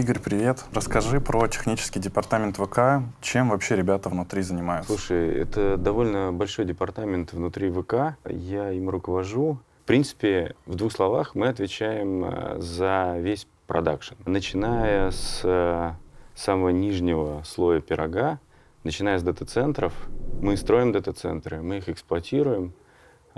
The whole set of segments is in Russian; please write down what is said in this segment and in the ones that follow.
Игорь, привет. Расскажи про технический департамент ВК. Чем вообще ребята внутри занимаются? Слушай, это довольно большой департамент внутри ВК. Я им руковожу. В принципе, в двух словах мы отвечаем э, за весь продакшн. Начиная с э, самого нижнего слоя пирога, начиная с дата-центров, мы строим дата-центры, мы их эксплуатируем,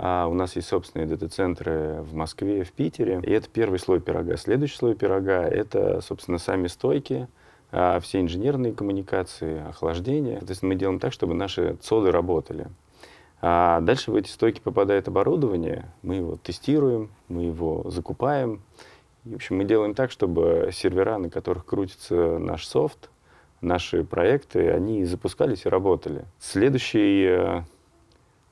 а у нас есть собственные дата-центры в Москве, в Питере. И это первый слой пирога. Следующий слой пирога — это, собственно, сами стойки, а, все инженерные коммуникации, охлаждение. То есть мы делаем так, чтобы наши цоды работали. А дальше в эти стойки попадает оборудование, мы его тестируем, мы его закупаем. И, в общем, мы делаем так, чтобы сервера, на которых крутится наш софт, наши проекты, они запускались и работали. Следующий э,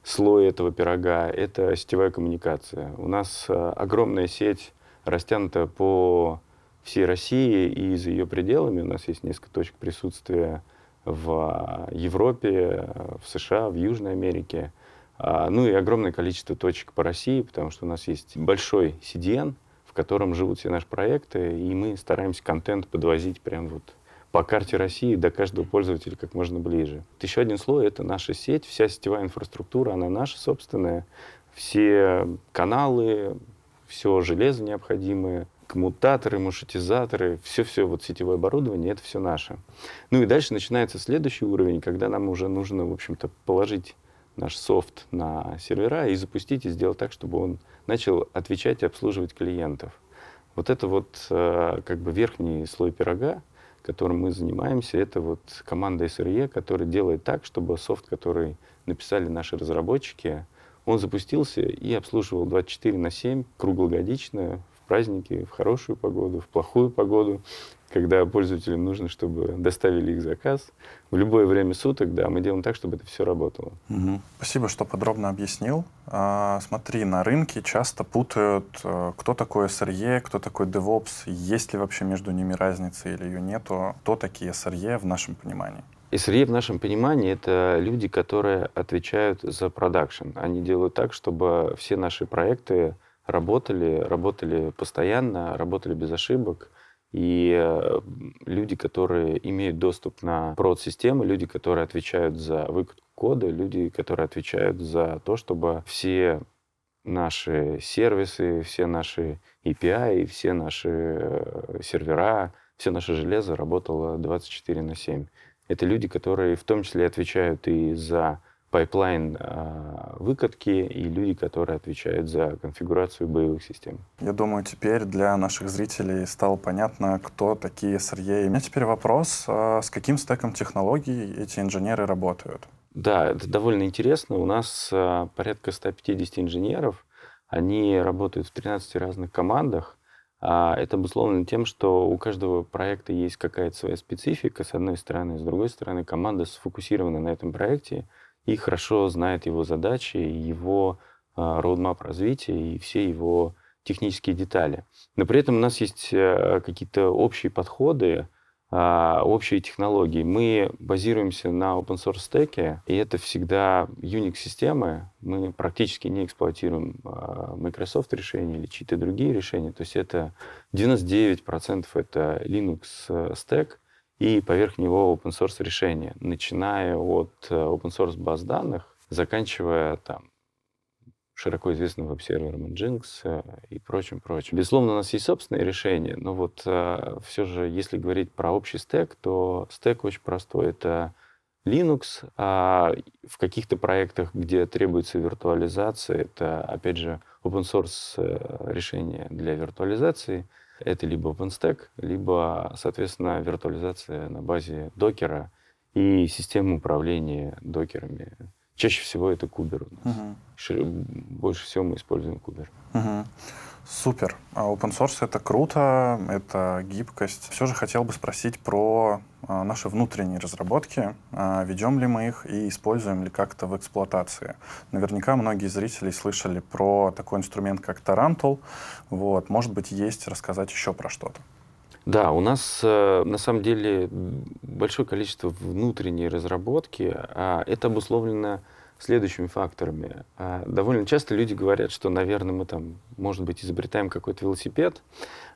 слой этого пирога — это сетевая коммуникация. У нас э, огромная сеть растянута по всей России и за ее пределами. У нас есть несколько точек присутствия в э, Европе, э, в США, в Южной Америке. А, ну и огромное количество точек по России, потому что у нас есть большой CDN, в котором живут все наши проекты, и мы стараемся контент подвозить прям вот по карте России до каждого пользователя как можно ближе. Еще один слой — это наша сеть, вся сетевая инфраструктура, она наша собственная. Все каналы, все железо необходимое, коммутаторы, маршрутизаторы, все-все вот сетевое оборудование, это все наше. Ну и дальше начинается следующий уровень, когда нам уже нужно, в общем-то, положить наш софт на сервера и запустить и сделать так, чтобы он начал отвечать и обслуживать клиентов. Вот это вот э, как бы верхний слой пирога, которым мы занимаемся, это вот команда СРЕ, которая делает так, чтобы софт, который написали наши разработчики, он запустился и обслуживал 24 на 7 круглогодично, в праздники, в хорошую погоду, в плохую погоду, когда пользователям нужно, чтобы доставили их заказ в любое время суток, да, мы делаем так, чтобы это все работало. Угу. Спасибо, что подробно объяснил. А, смотри, на рынке часто путают, э, кто такой SRE, кто такой DevOps, есть ли вообще между ними разница или ее нету, кто такие SRE в нашем понимании. SRE в нашем понимании это люди, которые отвечают за продакшн. Они делают так, чтобы все наши проекты работали, работали постоянно, работали без ошибок, и э, люди, которые имеют доступ на прод-системы, люди, которые отвечают за выкатку кода, люди, которые отвечают за то, чтобы все наши сервисы, все наши API, все наши э, сервера, все наше железо работало 24 на 7. Это люди, которые в том числе отвечают и за пайплайн а, выкатки и люди, которые отвечают за конфигурацию боевых систем. Я думаю, теперь для наших зрителей стало понятно, кто такие SRE. У меня теперь вопрос, а, с каким стеком технологий эти инженеры работают? Да, это довольно интересно. У нас а, порядка 150 инженеров. Они работают в 13 разных командах. Это обусловлено тем, что у каждого проекта есть какая-то своя специфика, с одной стороны. С другой стороны, команда сфокусирована на этом проекте, и хорошо знает его задачи, его роудмап развития и все его технические детали. Но при этом у нас есть э, какие-то общие подходы, а, общие технологии. Мы базируемся на open source стеке, и это всегда Unix-системы. Мы практически не эксплуатируем а, Microsoft решения или чьи-то другие решения. То есть это 99% это Linux э, стек, и поверх него open source решения, начиная от э, open source баз данных, заканчивая там широко известным веб-сервером Nginx э, и прочим, прочим. Безусловно, у нас есть собственные решения, но вот э, все же, если говорить про общий стек, то стек очень простой. Это Linux, а в каких-то проектах, где требуется виртуализация, это, опять же, open source решение для виртуализации — это либо OpenStack, либо, соответственно, виртуализация на базе докера и системы управления докерами. Чаще всего это кубер у нас. Угу. Больше всего мы используем кубер. Угу. Супер. А open source — это круто, это гибкость. Все же хотел бы спросить про а, наши внутренние разработки. А, Ведем ли мы их и используем ли как-то в эксплуатации? Наверняка многие зрители слышали про такой инструмент, как Tarantul. Вот. Может быть, есть рассказать еще про что-то? Да, у нас э, на самом деле большое количество внутренней разработки. Это обусловлено следующими факторами. А, довольно часто люди говорят, что, наверное, мы там, может быть, изобретаем какой-то велосипед,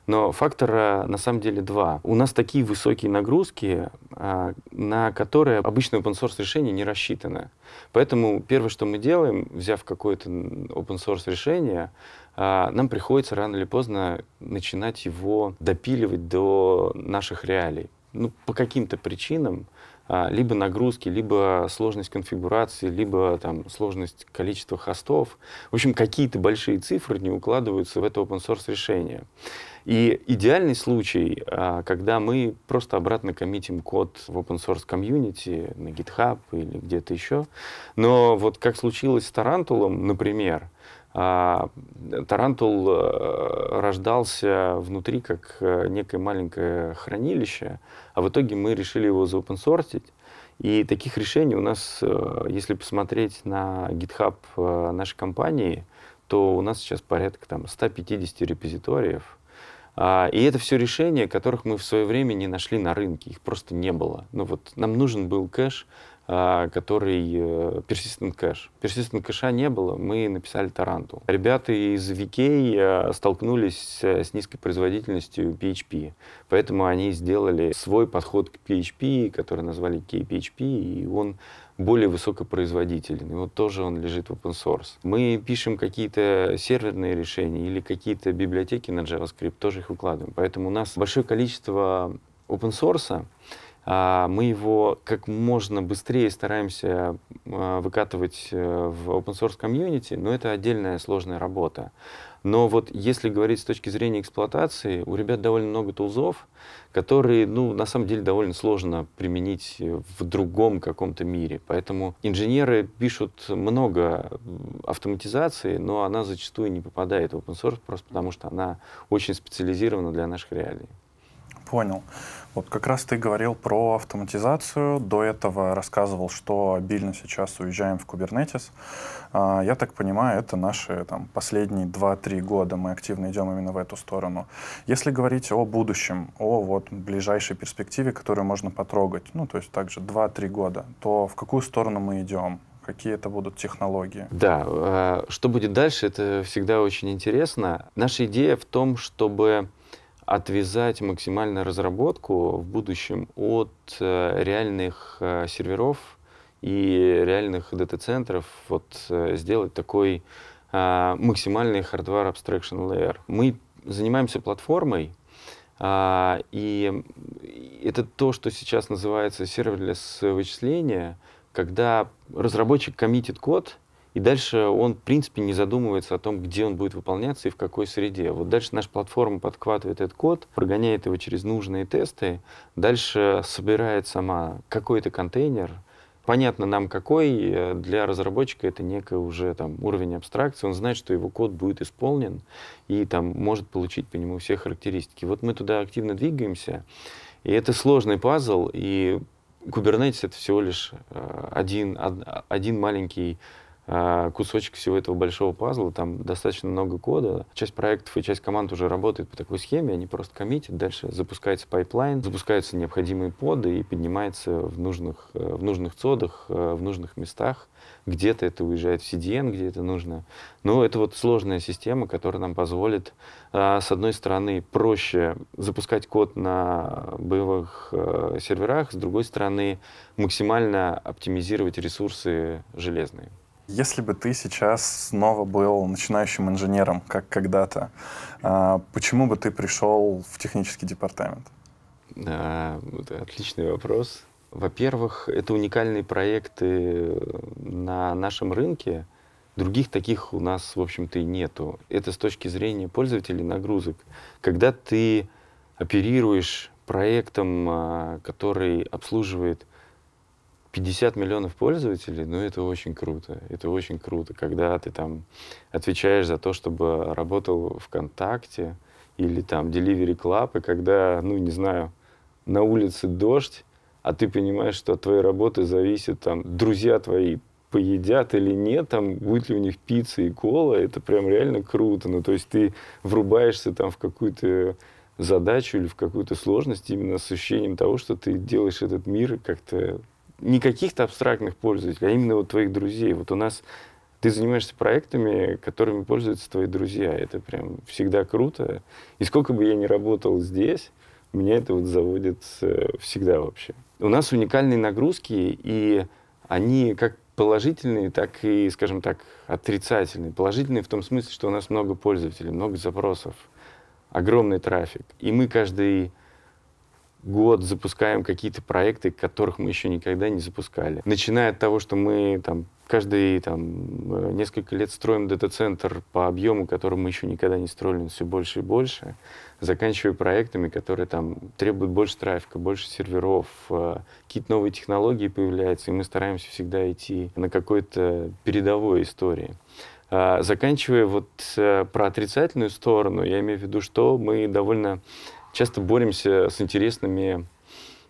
но фактора на самом деле два. У нас такие высокие нагрузки, а, на которые обычное open source решение не рассчитано. Поэтому первое, что мы делаем, взяв какое-то open source решение, а, нам приходится рано или поздно начинать его допиливать до наших реалий. Ну, по каким-то причинам а, либо нагрузки, либо сложность конфигурации, либо там, сложность количества хостов. В общем, какие-то большие цифры не укладываются в это open source решение. И идеальный случай, а, когда мы просто обратно коммитим код в open source комьюнити, на GitHub или где-то еще. Но вот как случилось с Тарантулом, например, а, тарантул э, рождался внутри как э, некое маленькое хранилище, а в итоге мы решили его заопенсортить. И таких решений у нас, э, если посмотреть на GitHub нашей компании, то у нас сейчас порядка там, 150 репозиториев. А, и это все решения, которых мы в свое время не нашли на рынке, их просто не было. Ну вот нам нужен был кэш, а, который э, Persistent Cache. Persistent кэша не было, мы написали Таранту. Ребята из VK э, столкнулись э, с низкой производительностью PHP, поэтому они сделали свой подход к PHP, который назвали KPHP, и он более высокопроизводителен. И вот тоже он лежит в open source. Мы пишем какие-то серверные решения или какие-то библиотеки на JavaScript, тоже их выкладываем. Поэтому у нас большое количество open source, а, мы его как можно быстрее стараемся а, выкатывать э, в open source комьюнити, но это отдельная сложная работа. Но вот если говорить с точки зрения эксплуатации, у ребят довольно много тулзов, которые, ну, на самом деле довольно сложно применить в другом каком-то мире. Поэтому инженеры пишут много автоматизации, но она зачастую не попадает в open source просто потому, что она очень специализирована для наших реалий понял. Вот как раз ты говорил про автоматизацию, до этого рассказывал, что обильно сейчас уезжаем в Kubernetes. А, я так понимаю, это наши там, последние 2-3 года мы активно идем именно в эту сторону. Если говорить о будущем, о вот ближайшей перспективе, которую можно потрогать, ну то есть также 2-3 года, то в какую сторону мы идем? какие это будут технологии. Да, а, что будет дальше, это всегда очень интересно. Наша идея в том, чтобы отвязать максимально разработку в будущем от э, реальных э, серверов и реальных дата-центров, вот э, сделать такой максимальный hardware abstraction layer. Мы занимаемся платформой, а, и это то, что сейчас называется серверлес вычисления, когда разработчик коммитит код, и дальше он, в принципе, не задумывается о том, где он будет выполняться и в какой среде. Вот дальше наша платформа подхватывает этот код, прогоняет его через нужные тесты, дальше собирает сама какой-то контейнер, Понятно нам какой, для разработчика это некий уже там уровень абстракции, он знает, что его код будет исполнен и там может получить по нему все характеристики. Вот мы туда активно двигаемся, и это сложный пазл, и Kubernetes это всего лишь э, один, один маленький а, кусочек всего этого большого пазла, там достаточно много кода. Часть проектов и часть команд уже работает по такой схеме, они просто коммитят, дальше запускается пайплайн, запускаются необходимые поды и поднимается в нужных, э, в нужных цодах, э, в нужных местах. Где-то это уезжает в CDN, где это нужно. Но ну, это вот сложная система, которая нам позволит, э, с одной стороны, проще запускать код на боевых серверах, с другой стороны, максимально оптимизировать ресурсы железные. Если бы ты сейчас снова был начинающим инженером, как когда-то, а, почему бы ты пришел в технический департамент? Да, это отличный вопрос. Во-первых, это уникальные проекты э, на нашем рынке. Других таких у нас, в общем-то, и нету. Это с точки зрения пользователей нагрузок. Когда ты оперируешь проектом, а, который обслуживает 50 миллионов пользователей, ну это очень круто. Это очень круто, когда ты там отвечаешь за то, чтобы работал ВКонтакте или там Delivery Club, и когда, ну не знаю, на улице дождь, а ты понимаешь, что от твоей работы зависит там друзья твои поедят или нет, там будет ли у них пицца и кола, это прям реально круто. Ну, то есть ты врубаешься там в какую-то задачу или в какую-то сложность именно с ощущением того, что ты делаешь этот мир как-то не каких-то абстрактных пользователей, а именно вот твоих друзей. Вот у нас ты занимаешься проектами, которыми пользуются твои друзья. Это прям всегда круто. И сколько бы я ни работал здесь, меня это вот заводит э, всегда вообще. У нас уникальные нагрузки, и они как положительные, так и, скажем так, отрицательные. Положительные в том смысле, что у нас много пользователей, много запросов, огромный трафик. И мы каждый год запускаем какие-то проекты, которых мы еще никогда не запускали. Начиная от того, что мы там каждые там, э, несколько лет строим дата-центр по объему, который мы еще никогда не строили, все больше и больше, заканчивая проектами, которые там требуют больше трафика, больше серверов, э, какие-то новые технологии появляются, и мы стараемся всегда идти на какой-то передовой истории. А, заканчивая вот э, про отрицательную сторону, я имею в виду, что мы довольно часто боремся с интересными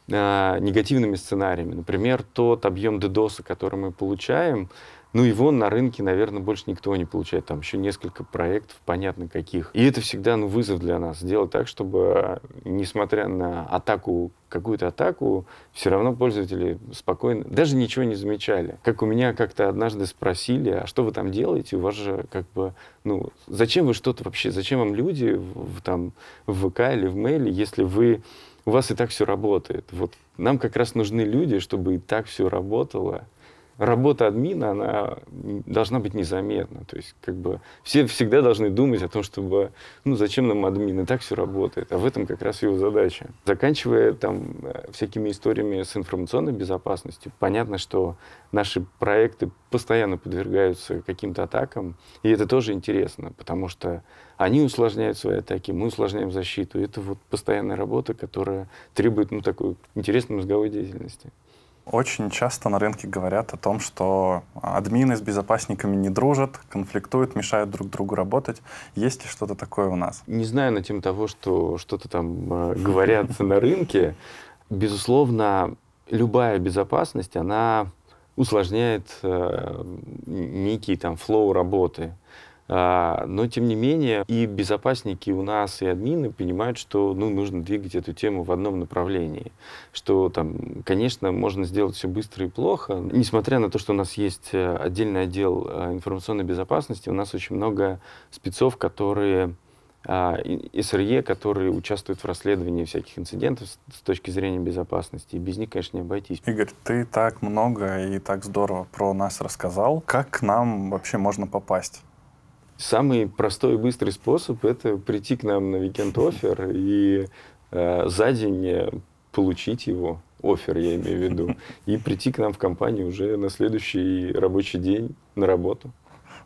э, негативными сценариями. Например, тот объем дедоса, который мы получаем, ну, его на рынке, наверное, больше никто не получает. Там еще несколько проектов, понятно каких. И это всегда ну, вызов для нас. Сделать так, чтобы, несмотря на атаку, какую-то атаку, все равно пользователи спокойно, даже ничего не замечали. Как у меня как-то однажды спросили, а что вы там делаете? У вас же как бы, ну, зачем вы что-то вообще, зачем вам люди в, там, в ВК или в мейле, если вы у вас и так все работает. Вот нам как раз нужны люди, чтобы и так все работало, работа админа, она должна быть незаметна. То есть как бы все всегда должны думать о том, чтобы, ну, зачем нам админ, и так все работает. А в этом как раз его задача. Заканчивая там э, всякими историями с информационной безопасностью, понятно, что наши проекты постоянно подвергаются каким-то атакам, и это тоже интересно, потому что они усложняют свои атаки, мы усложняем защиту. Это вот постоянная работа, которая требует, ну, такой интересной мозговой деятельности. Очень часто на рынке говорят о том, что админы с безопасниками не дружат, конфликтуют, мешают друг другу работать. Есть ли что-то такое у нас? Не знаю на тему того, что что-то там э, говорят на рынке. Безусловно, любая безопасность, она усложняет э, некий там флоу работы. А, но, тем не менее, и безопасники у нас, и админы понимают, что ну, нужно двигать эту тему в одном направлении. Что там, конечно, можно сделать все быстро и плохо. Несмотря на то, что у нас есть э, отдельный отдел э, информационной безопасности, у нас очень много спецов, которые а, СРЕ, которые участвуют в расследовании всяких инцидентов с точки зрения безопасности. И без них, конечно, не обойтись. Игорь, ты так много и так здорово про нас рассказал. Как к нам вообще можно попасть? Самый простой и быстрый способ – это прийти к нам на Weekend Offer и э, за день э, получить его, офер я имею в виду, и прийти к нам в компанию уже на следующий рабочий день на работу.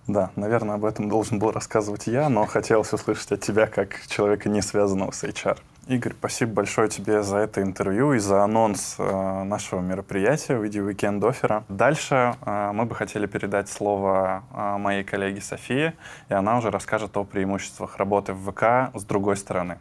Да, наверное, об этом должен был рассказывать я, но хотелось услышать от тебя как человека, не связанного с HR. Игорь, спасибо большое тебе за это интервью и за анонс э, нашего мероприятия в виде уикенд-оффера. Дальше э, мы бы хотели передать слово э, моей коллеге Софии, и она уже расскажет о преимуществах работы в ВК с другой стороны.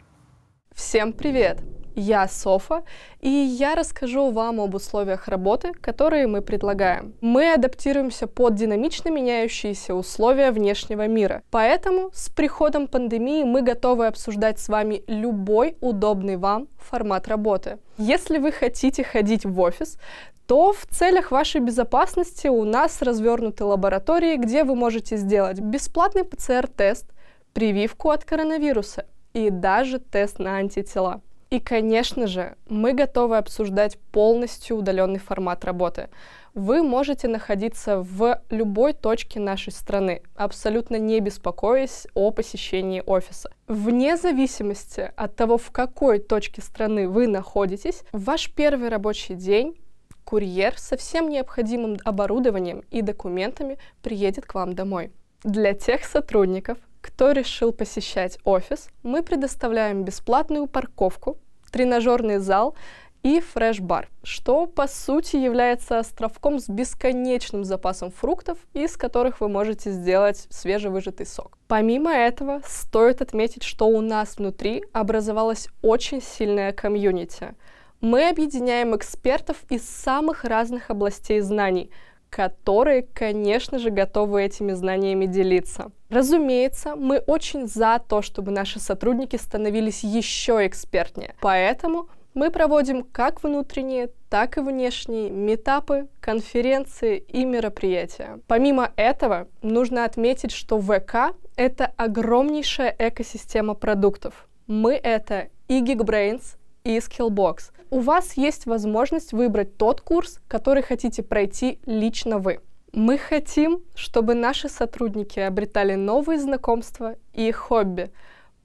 Всем привет! я Софа, и я расскажу вам об условиях работы, которые мы предлагаем. Мы адаптируемся под динамично меняющиеся условия внешнего мира, поэтому с приходом пандемии мы готовы обсуждать с вами любой удобный вам формат работы. Если вы хотите ходить в офис, то в целях вашей безопасности у нас развернуты лаборатории, где вы можете сделать бесплатный ПЦР-тест, прививку от коронавируса и даже тест на антитела. И, конечно же, мы готовы обсуждать полностью удаленный формат работы. Вы можете находиться в любой точке нашей страны, абсолютно не беспокоясь о посещении офиса. Вне зависимости от того, в какой точке страны вы находитесь, ваш первый рабочий день курьер со всем необходимым оборудованием и документами приедет к вам домой. Для тех сотрудников, кто решил посещать офис, мы предоставляем бесплатную парковку, тренажерный зал и фреш-бар, что по сути является островком с бесконечным запасом фруктов, из которых вы можете сделать свежевыжатый сок. Помимо этого, стоит отметить, что у нас внутри образовалась очень сильная комьюнити. Мы объединяем экспертов из самых разных областей знаний – которые, конечно же, готовы этими знаниями делиться. Разумеется, мы очень за то, чтобы наши сотрудники становились еще экспертнее. Поэтому мы проводим как внутренние, так и внешние метапы, конференции и мероприятия. Помимо этого, нужно отметить, что ВК — это огромнейшая экосистема продуктов. Мы — это и Geekbrains, и Skillbox. У вас есть возможность выбрать тот курс, который хотите пройти лично вы. Мы хотим, чтобы наши сотрудники обретали новые знакомства и хобби.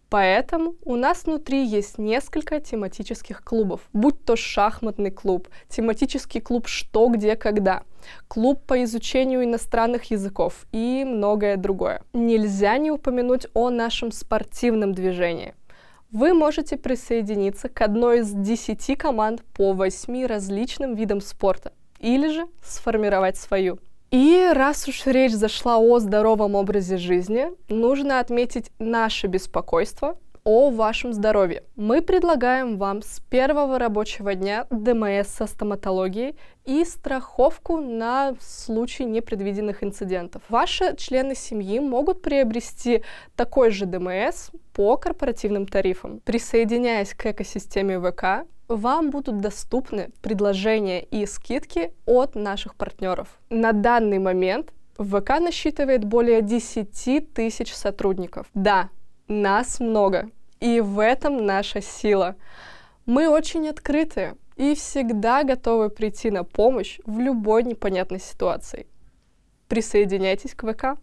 Поэтому у нас внутри есть несколько тематических клубов, будь то шахматный клуб, тематический клуб «Что, где, когда», клуб по изучению иностранных языков и многое другое. Нельзя не упомянуть о нашем спортивном движении. Вы можете присоединиться к одной из 10 команд по 8 различным видам спорта или же сформировать свою. И раз уж речь зашла о здоровом образе жизни, нужно отметить наше беспокойство о вашем здоровье. Мы предлагаем вам с первого рабочего дня ДМС со стоматологией и страховку на случай непредвиденных инцидентов. Ваши члены семьи могут приобрести такой же ДМС по корпоративным тарифам. Присоединяясь к экосистеме ВК, вам будут доступны предложения и скидки от наших партнеров. На данный момент ВК насчитывает более 10 тысяч сотрудников. Да, нас много. И в этом наша сила. Мы очень открытые и всегда готовы прийти на помощь в любой непонятной ситуации. Присоединяйтесь к ВК.